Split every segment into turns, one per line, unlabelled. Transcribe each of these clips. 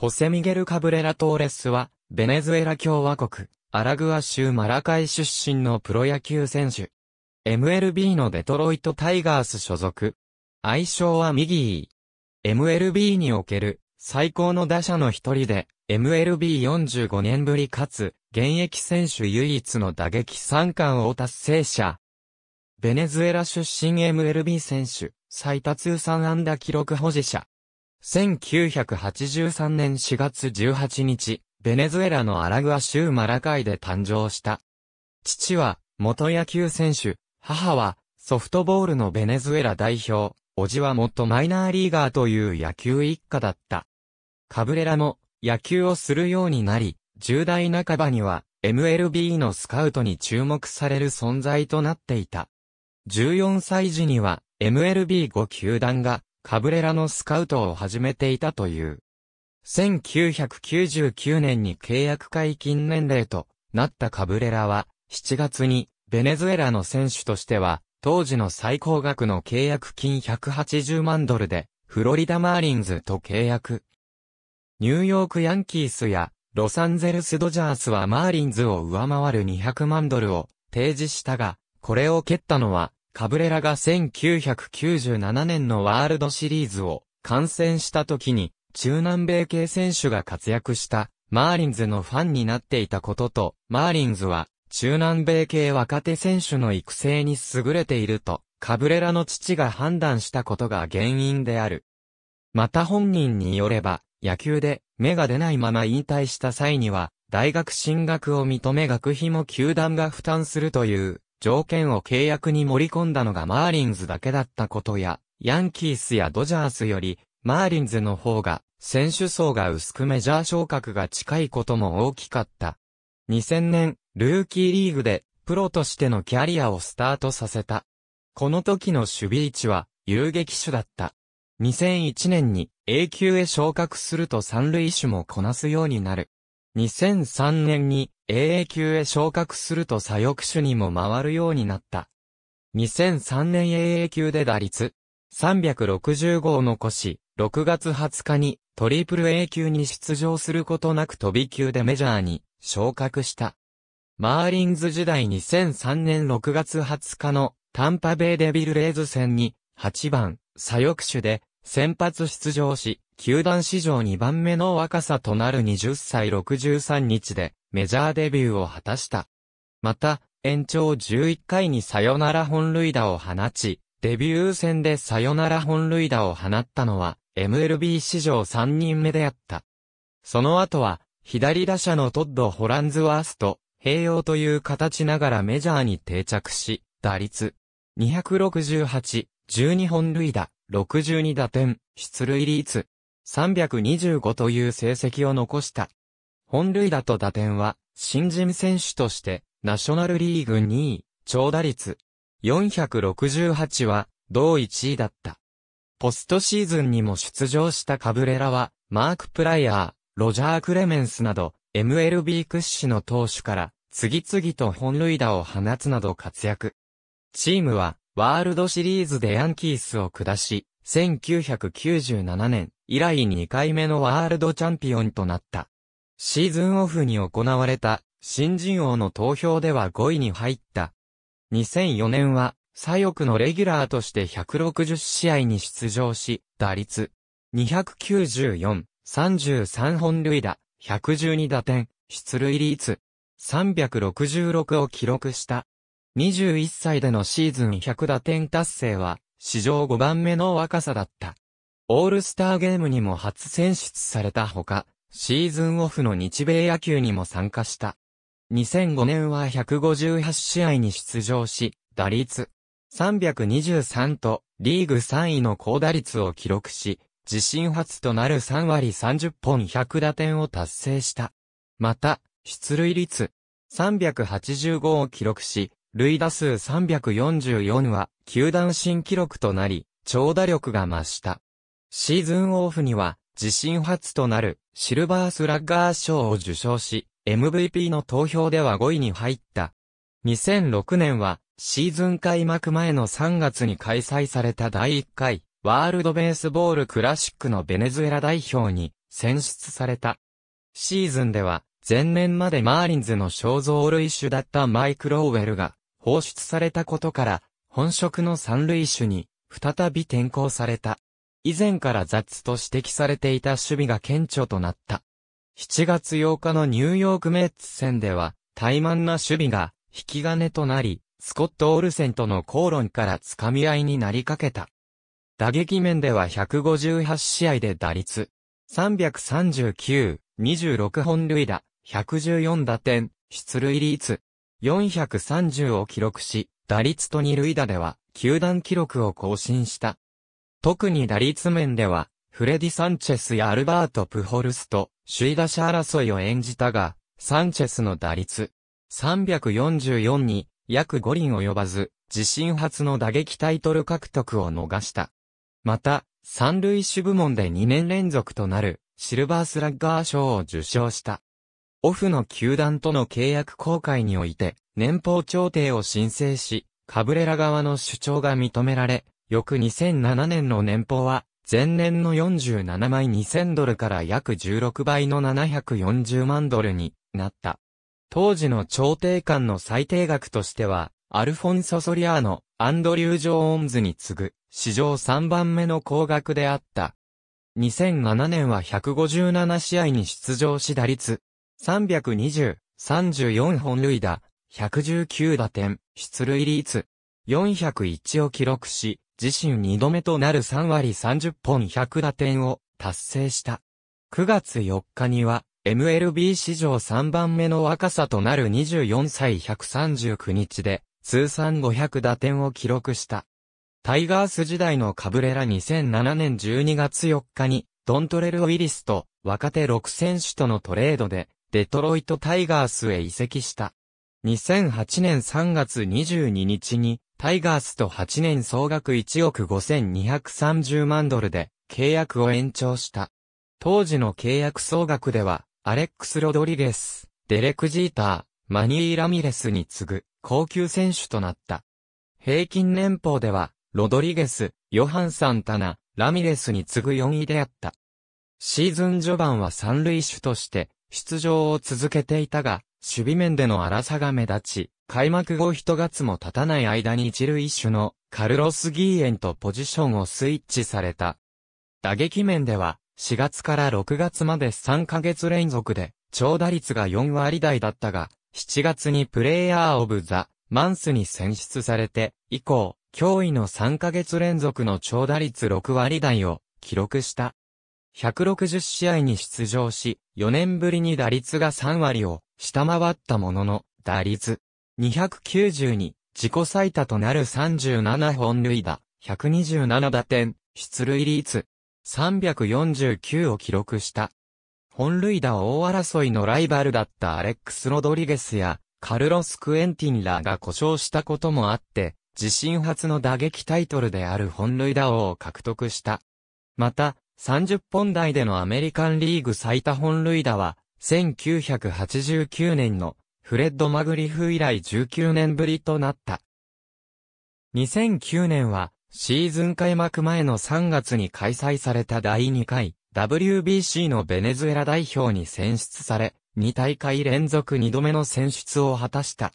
ホセミゲル・カブレラ・トーレスは、ベネズエラ共和国、アラグア州マラカイ出身のプロ野球選手。MLB のデトロイト・タイガース所属。愛称はミギー。MLB における最高の打者の一人で、MLB45 年ぶりかつ、現役選手唯一の打撃三冠を達成者。ベネズエラ出身 MLB 選手、最多通算安打記録保持者。1983年4月18日、ベネズエラのアラグア州マラカイで誕生した。父は元野球選手、母はソフトボールのベネズエラ代表、叔父は元マイナーリーガーという野球一家だった。カブレラも野球をするようになり、10代半ばには MLB のスカウトに注目される存在となっていた。14歳時には MLB5 球団がカブレラのスカウトを始めていたという。1999年に契約解禁年齢となったカブレラは、7月にベネズエラの選手としては、当時の最高額の契約金180万ドルで、フロリダマーリンズと契約。ニューヨークヤンキースやロサンゼルスドジャースはマーリンズを上回る200万ドルを提示したが、これを蹴ったのはカブレラが1997年のワールドシリーズを観戦した時に、中南米系選手が活躍したマーリンズのファンになっていたことと、マーリンズは中南米系若手選手の育成に優れていると、カブレラの父が判断したことが原因である。また本人によれば、野球で目が出ないまま引退した際には、大学進学を認め学費も球団が負担するという条件を契約に盛り込んだのがマーリンズだけだったことや、ヤンキースやドジャースより、マーリンズの方が、選手層が薄くメジャー昇格が近いことも大きかった。2000年、ルーキーリーグで、プロとしてのキャリアをスタートさせた。この時の守備位置は、遊撃手だった。2001年に A 級へ昇格すると三塁手もこなすようになる。2003年に AA 級へ昇格すると左翼手にも回るようになった。2003年 AA 級で打率365を残し、6月20日にトリプル A 級に出場することなく飛び級でメジャーに昇格した。マーリンズ時代2003年6月20日のタンパベイデビルレーズ戦に8番左翼手で先発出場し、球団史上2番目の若さとなる20歳63日でメジャーデビューを果たした。また、延長11回にサヨナラ本塁打を放ち、デビュー戦でサヨナラ本塁打を放ったのは、MLB 史上3人目であった。その後は、左打者のトッド・ホランズワースと、併用という形ながらメジャーに定着し、打率268、12本塁打、62打点、出塁率、325という成績を残した。本塁打と打点は、新人選手として、ナショナルリーグ2位、長打率、468は、同1位だった。ポストシーズンにも出場したカブレラは、マーク・プライアー、ロジャー・クレメンスなど、MLB 屈指の投手から、次々と本塁打を放つなど活躍。チームは、ワールドシリーズでヤンキースを下し、1997年以来2回目のワールドチャンピオンとなった。シーズンオフに行われた新人王の投票では5位に入った。2004年は左翼のレギュラーとして160試合に出場し、打率294、33本塁打、112打点、出塁率366を記録した。21歳でのシーズン100打点達成は、史上5番目の若さだった。オールスターゲームにも初選出されたほか、シーズンオフの日米野球にも参加した。2005年は158試合に出場し、打率323とリーグ3位の高打率を記録し、自身初となる3割30本100打点を達成した。また、出塁率385を記録し、塁打数344は、球団新記録となり、長打力が増した。シーズンオフには、自身初となるシルバースラッガー賞を受賞し、MVP の投票では5位に入った。2006年は、シーズン開幕前の3月に開催された第1回、ワールドベースボールクラシックのベネズエラ代表に選出された。シーズンでは、前年までマーリンズの肖像類種だったマイク・ローウェルが、放出されたことから、本職の三塁手に、再び転向された。以前から雑と指摘されていた守備が顕著となった。7月8日のニューヨークメッツ戦では、怠慢な守備が、引き金となり、スコット・オルセンとの口論から掴み合いになりかけた。打撃面では158試合で打率、339、26本塁打、114打点、出塁率、430を記録し、打率と二塁打では、球団記録を更新した。特に打率面では、フレディ・サンチェスやアルバート・プホルスと、首位打者争いを演じたが、サンチェスの打率、344に、約5輪及ばず、自身初の打撃タイトル獲得を逃した。また、三塁手部門で2年連続となる、シルバースラッガー賞を受賞した。オフの球団との契約公開において、年俸調停を申請し、カブレラ側の主張が認められ、翌2007年の年俸は、前年の47枚2000ドルから約16倍の740万ドルになった。当時の調停官の最低額としては、アルフォンソ・ソリアーノ、アンドリュー・ジョーンズに次ぐ、史上3番目の高額であった。2007年は157試合に出場し打率、320、34本塁打、119打点、出塁率、401を記録し、自身2度目となる3割30本100打点を達成した。9月4日には、MLB 史上3番目の若さとなる24歳139日で、通算500打点を記録した。タイガース時代のカブレラ2007年12月4日に、ドントレル・ウィリスと若手6選手とのトレードで、デトロイトタイガースへ移籍した。2008年3月22日に、タイガースと8年総額1億5230万ドルで契約を延長した。当時の契約総額では、アレックス・ロドリゲス、デレク・ジーター、マニー・ラミレスに次ぐ高級選手となった。平均年俸では、ロドリゲス、ヨハン・サンタナ、ラミレスに次ぐ4位であった。シーズン序盤は三塁手として出場を続けていたが、守備面での荒さが目立ち、開幕後一月も経たない間に一塁手のカルロス・ギーエンとポジションをスイッチされた。打撃面では、4月から6月まで3ヶ月連続で、長打率が4割台だったが、7月にプレイヤーオブザ、マンスに選出されて、以降、驚異の3ヶ月連続の長打率6割台を記録した。160試合に出場し、4年ぶりに打率が3割を下回ったものの、打率2 9 2自己最多となる37本塁打、127打点、出塁率349を記録した。本塁打大争いのライバルだったアレックス・ロドリゲスやカルロス・クエンティンらが故障したこともあって、自身初の打撃タイトルである本塁打王を獲得した。また、30本台でのアメリカンリーグ最多本塁打は、1989年のフレッド・マグリフ以来19年ぶりとなった。2009年は、シーズン開幕前の3月に開催された第2回 WBC のベネズエラ代表に選出され、2大会連続2度目の選出を果たした。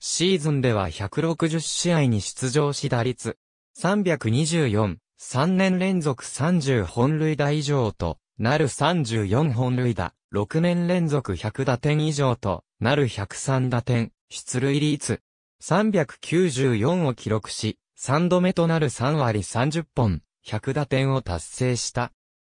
シーズンでは160試合に出場し打率324、3年連続30本塁打以上となる34本塁打、6年連続100打点以上となる103打点、出塁率394を記録し、3度目となる3割30本、100打点を達成した。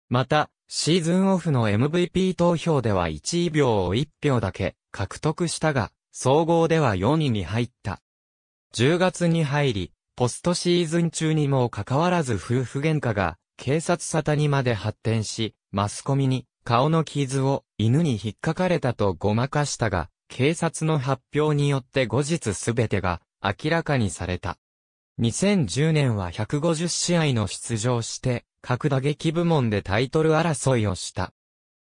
また、シーズンオフの MVP 投票では1位秒を1票だけ獲得したが、総合では4位に入った。10月に入り、ポストシーズン中にもかかわらず夫婦喧嘩が警察沙汰にまで発展し、マスコミに顔の傷を犬に引っかかれたとごまかしたが、警察の発表によって後日すべてが明らかにされた。2010年は150試合の出場して、各打撃部門でタイトル争いをした。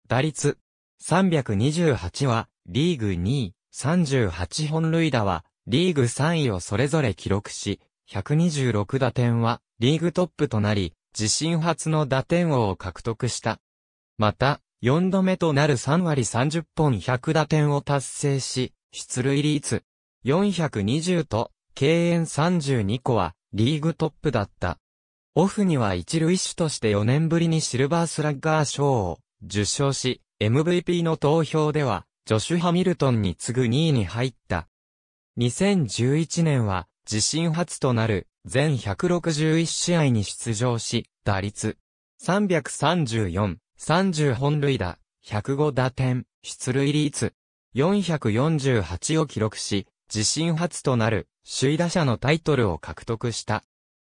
打率328はリーグ2位、38本塁打はリーグ3位をそれぞれ記録し、126打点はリーグトップとなり、自身初の打点王を獲得した。また、4度目となる3割30本100打点を達成し、出塁率420と敬遠32個はリーグトップだった。オフには一塁手として4年ぶりにシルバースラッガー賞を受賞し、MVP の投票ではジョシュ・ハミルトンに次ぐ2位に入った。2011年は自身初となる全161試合に出場し、打率334、30本塁打、105打点、出塁率448を記録し、自身初となる首位打者のタイトルを獲得した。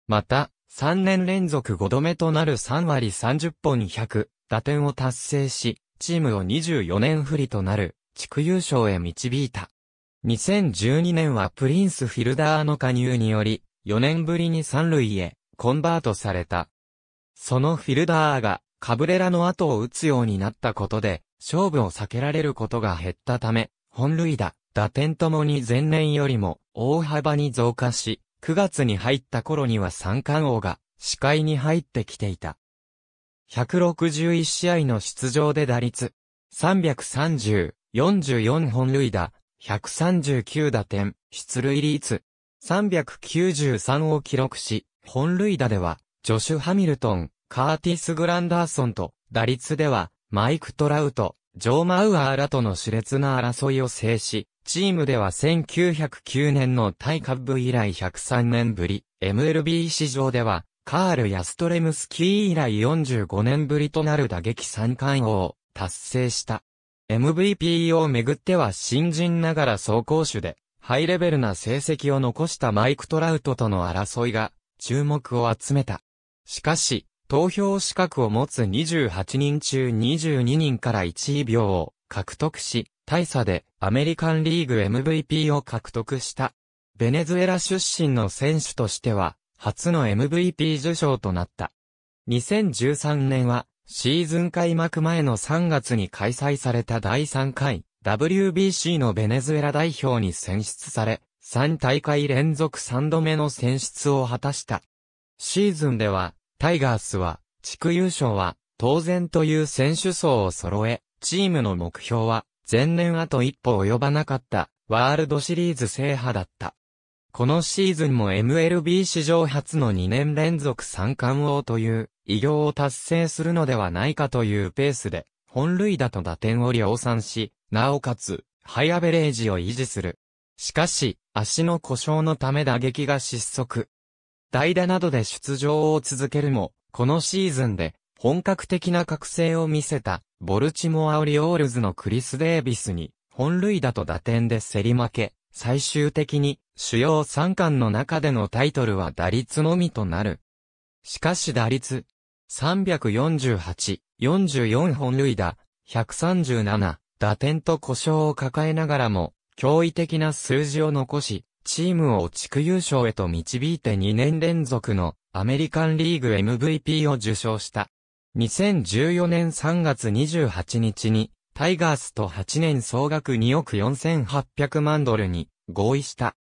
また、3年連続5度目となる3割30本100打点を達成し、チームを24年振りとなる地区優勝へ導いた。2012年はプリンス・フィルダーの加入により、4年ぶりに三塁へコンバートされた。そのフィルダーがカブレラの後を打つようになったことで、勝負を避けられることが減ったため、本塁打、打点ともに前年よりも大幅に増加し、9月に入った頃には三冠王が視界に入ってきていた。161試合の出場で打率、330、44本塁打、139打点、出塁率、393を記録し、本塁打では、ジョシュ・ハミルトン、カーティス・グランダーソンと、打率では、マイク・トラウト、ジョー・マウアーらとの熾烈な争いを制し、チームでは1909年のタイカブ以来103年ぶり、MLB 史上では、カール・ヤストレムスキー以来45年ぶりとなる打撃三冠王を達成した。MVP をめぐっては新人ながら走行手で、ハイレベルな成績を残したマイク・トラウトとの争いが、注目を集めた。しかし、投票資格を持つ28人中22人から1位秒を獲得し、大差でアメリカンリーグ MVP を獲得した。ベネズエラ出身の選手としては、初の MVP 受賞となった。2013年は、シーズン開幕前の3月に開催された第3回 WBC のベネズエラ代表に選出され、3大会連続3度目の選出を果たした。シーズンでは、タイガースは、地区優勝は、当然という選手層を揃え、チームの目標は、前年あと一歩及ばなかった、ワールドシリーズ制覇だった。このシーズンも MLB 史上初の2年連続三冠王という、偉業を達成するのではないかというペースで、本塁打と打点を量産し、なおかつ、ハイアベレージを維持する。しかし、足の故障のため打撃が失速。代打などで出場を続けるも、このシーズンで、本格的な覚醒を見せた、ボルチモアオリオールズのクリス・デービスに、本塁打と打点で競り負け、最終的に、主要3冠の中でのタイトルは打率のみとなる。しかし打率、348、44本塁打、137、打点と故障を抱えながらも、驚異的な数字を残し、チームを地区優勝へと導いて2年連続のアメリカンリーグ MVP を受賞した。2014年3月28日に、タイガースと8年総額2億4800万ドルに合意した。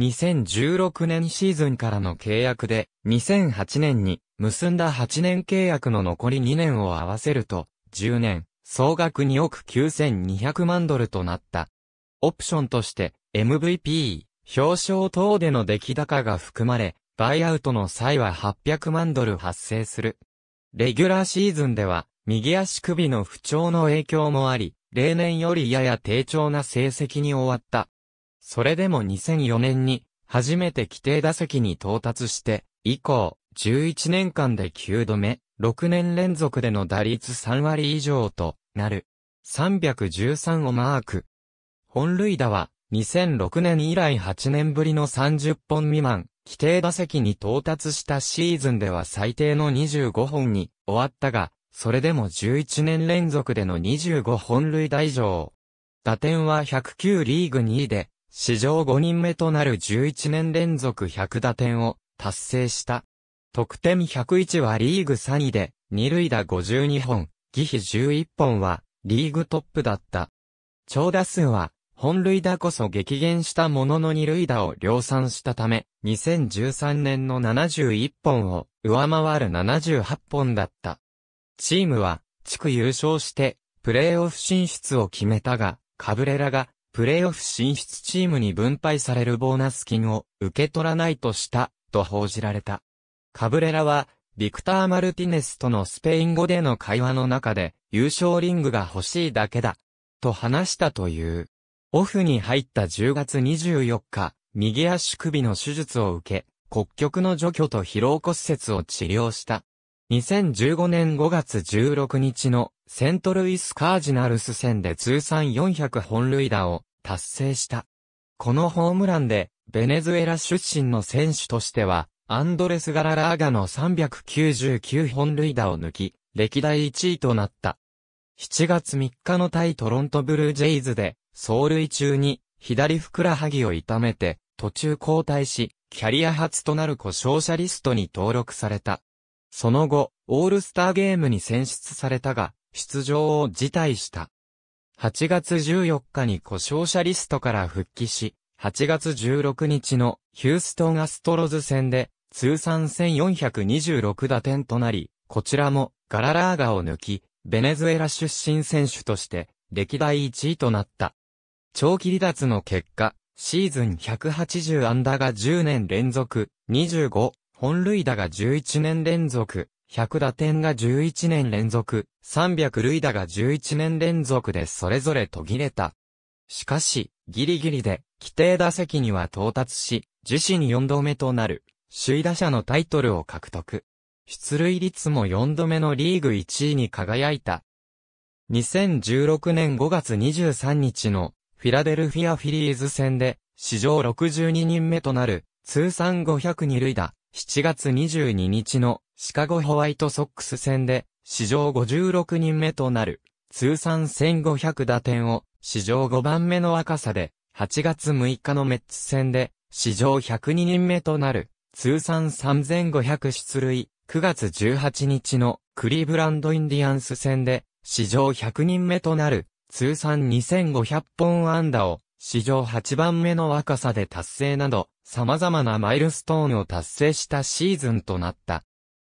2016年シーズンからの契約で、2008年に結んだ8年契約の残り2年を合わせると、10年、総額2億9200万ドルとなった。オプションとして、MVP、表彰等での出来高が含まれ、バイアウトの際は800万ドル発生する。レギュラーシーズンでは、右足首の不調の影響もあり、例年よりやや低調な成績に終わった。それでも2004年に、初めて規定打席に到達して、以降、11年間で9度目、6年連続での打率3割以上となる。313をマーク。本塁打は、2006年以来8年ぶりの30本未満、規定打席に到達したシーズンでは最低の25本に終わったが、それでも11年連続での25本塁打以上。打点は109リーグ2位で、史上5人目となる11年連続100打点を達成した。得点101はリーグ3位で、2塁打52本、義比11本はリーグトップだった。長打数は、本塁打こそ激減したものの二塁打を量産したため、2013年の71本を上回る78本だった。チームは、地区優勝して、プレーオフ進出を決めたが、カブレラがプレーオフ進出チームに分配されるボーナス金を受け取らないとした、と報じられた。カブレラは、ビクター・マルティネスとのスペイン語での会話の中で、優勝リングが欲しいだけだ、と話したという。オフに入った10月24日、右足首の手術を受け、骨棘の除去と疲労骨折を治療した。2015年5月16日のセントルイスカージナルス戦で通算400本塁打を達成した。このホームランで、ベネズエラ出身の選手としては、アンドレス・ガララーガの399本塁打を抜き、歴代1位となった。7月3日の対トロントブルージェイズで、走塁中に左ふくらはぎを痛めて、途中交代し、キャリア初となる故障者リストに登録された。その後、オールスターゲームに選出されたが、出場を辞退した。8月14日に故障者リストから復帰し、8月16日のヒューストンアストロズ戦で通算1426打点となり、こちらもガララーガを抜き、ベネズエラ出身選手として歴代1位となった。長期離脱の結果、シーズン180アンダが10年連続25本塁打が11年連続、100打点が11年連続、300塁打が11年連続でそれぞれ途切れた。しかし、ギリギリで、規定打席には到達し、自身4度目となる、首位打者のタイトルを獲得。出塁率も4度目のリーグ1位に輝いた。2016年5月23日のフィラデルフィアフィリーズ戦で史上62人目となる通算502塁打7月22日のシカゴホワイトソックス戦で、史上56人目となる、通算1500打点を、史上5番目の若さで、8月6日のメッツ戦で、史上102人目となる、通算3500出塁、9月18日のクリーブランドインディアンス戦で、史上100人目となる、通算2500本安打を、史上8番目の若さで達成など、様々なマイルストーンを達成したシーズンとなった。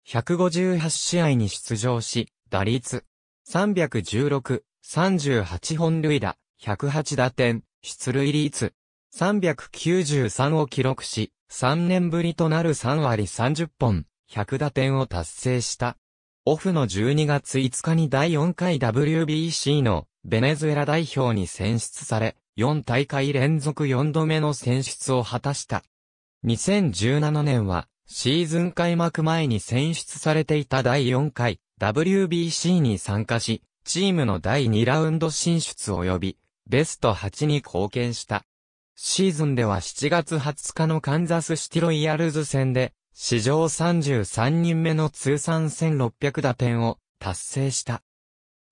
158試合に出場し、打率316、38本塁打、108打点、出塁率393を記録し、3年ぶりとなる3割30本、100打点を達成した。オフの12月5日に第4回 WBC のベネズエラ代表に選出され、4大会連続4度目の選出を果たした。2017年は、シーズン開幕前に選出されていた第4回 WBC に参加し、チームの第2ラウンド進出及び、ベスト8に貢献した。シーズンでは7月20日のカンザスシティロイヤルズ戦で、史上33人目の通算1600打点を達成した。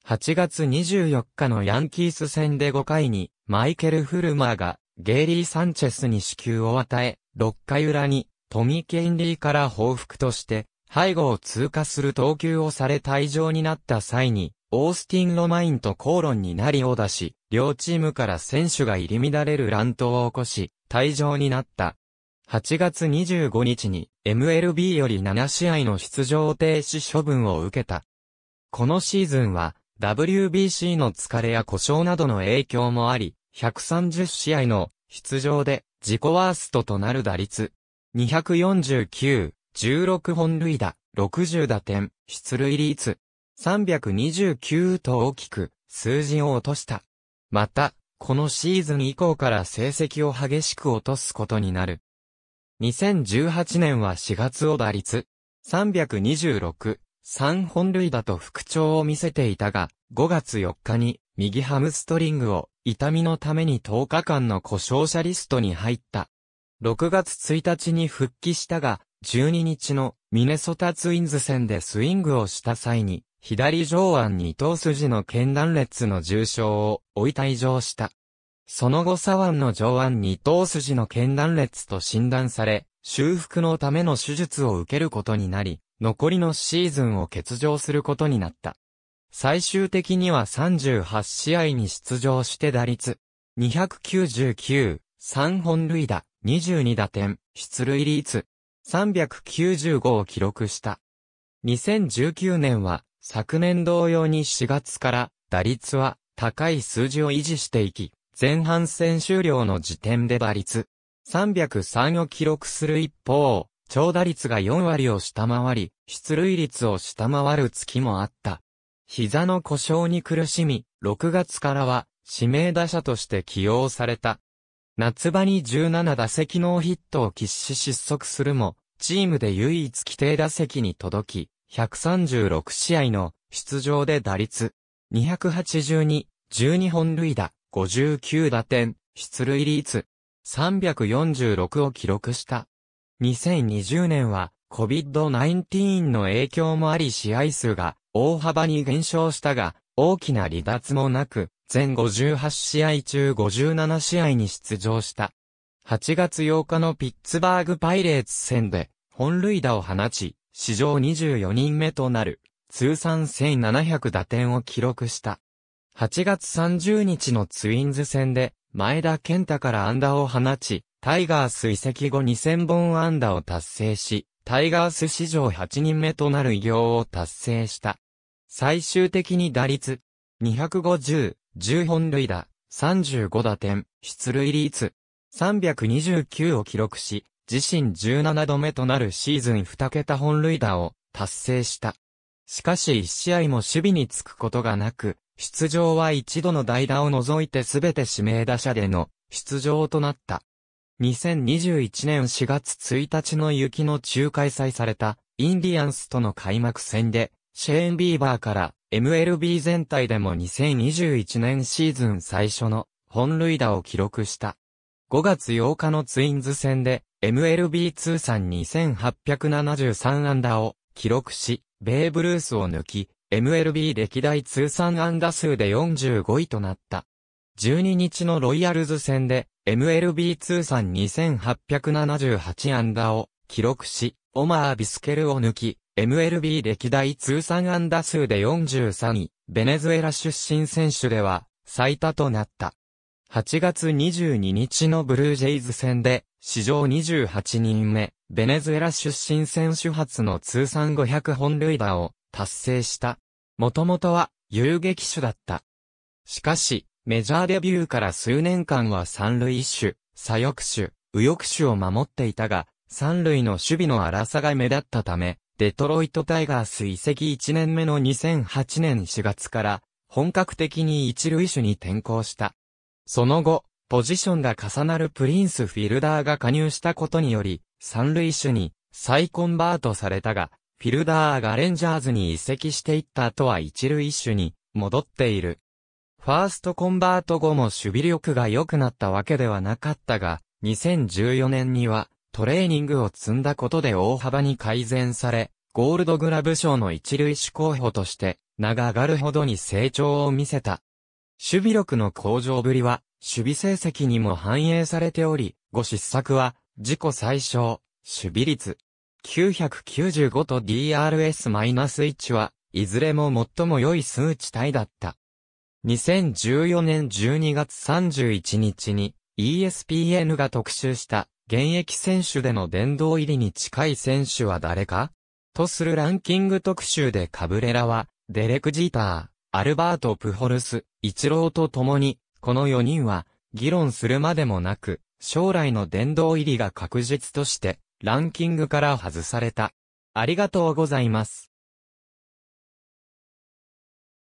8月24日のヤンキース戦で5回に、マイケル・フルマーが、ゲイリー・サンチェスに支給を与え、6回裏に、トミー・ケンリーから報復として、背後を通過する投球をされ退場になった際に、オースティン・ロマインと口論になりを出し、両チームから選手が入り乱れる乱闘を起こし、退場になった。8月25日に MLB より7試合の出場停止処分を受けた。このシーズンは WBC の疲れや故障などの影響もあり、130試合の出場で自己ワーストとなる打率。249、16本塁打、60打点、出塁率。329と大きく数字を落とした。また、このシーズン以降から成績を激しく落とすことになる。2018年は4月を打率326、3本塁打と復調を見せていたが、5月4日に右ハムストリングを痛みのために10日間の故障者リストに入った。6月1日に復帰したが、12日のミネソタツインズ戦でスイングをした際に、左上腕二頭筋の腱断裂の重傷を負い退場した。その後左腕の上腕二頭筋の腱断裂と診断され、修復のための手術を受けることになり、残りのシーズンを欠場することになった。最終的には38試合に出場して打率299、3本塁打、22打点、出塁率395を記録した。2019年は昨年同様に4月から打率は高い数字を維持していき、前半戦終了の時点で打率303を記録する一方、長打率が4割を下回り、出塁率を下回る月もあった。膝の故障に苦しみ、6月からは指名打者として起用された。夏場に17打席ノーヒットを喫し失速するも、チームで唯一規定打席に届き、136試合の出場で打率282、12本塁打、59打点、出塁率346を記録した。2020年は COVID-19 の影響もあり試合数が大幅に減少したが、大きな離脱もなく、全58試合中57試合に出場した。8月8日のピッツバーグパイレーツ戦で、本塁打を放ち、史上24人目となる、通算1700打点を記録した。8月30日のツインズ戦で、前田健太から安打を放ち、タイガース移籍後2000本安打を達成し、タイガース史上8人目となる偉業を達成した。最終的に打率、250、10本塁打、35打点、出塁率、329を記録し、自身17度目となるシーズン2桁本塁打を達成した。しかし1試合も守備につくことがなく、出場は一度の代打を除いてすべて指名打者での出場となった。2021年4月1日の雪の中開催されたインディアンスとの開幕戦で、シェーン・ビーバーから MLB 全体でも2021年シーズン最初の本塁打を記録した。5月8日のツインズ戦で MLB 通算2873アンダーを記録し、ベーブ・ルースを抜き、MLB 歴代通算安打数で45位となった。12日のロイヤルズ戦で、MLB 通算2878安打を記録し、オマー・ビスケルを抜き、MLB 歴代通算安打数で43位、ベネズエラ出身選手では最多となった。8月22日のブルージェイズ戦で、史上28人目、ベネズエラ出身選手初の通算500本塁打を達成した。もともとは遊撃手だった。しかし、メジャーデビューから数年間は三塁一種、左翼種、右翼種を守っていたが、三塁の守備の荒さが目立ったため、デトロイトタイガース移籍1年目の2008年4月から、本格的に一塁手に転向した。その後、ポジションが重なるプリンスフィルダーが加入したことにより、三塁手に再コンバートされたが、フィルダーがレンジャーズに移籍していった後は一塁手に戻っている。ファーストコンバート後も守備力が良くなったわけではなかったが、2014年にはトレーニングを積んだことで大幅に改善され、ゴールドグラブ賞の一塁手候補として名が上がるほどに成長を見せた。守備力の向上ぶりは、守備成績にも反映されており、ご失策は、自己最小、守備率、995と DRS-1 は、いずれも最も良い数値帯だった。2014年12月31日に ESPN が特集した現役選手での殿堂入りに近い選手は誰かとするランキング特集でカブレラはデレク・ジーター、アルバート・プホルス、イチローと共にこの4人は議論するまでもなく将来の殿堂入りが確実としてランキングから外された。ありがとうございます。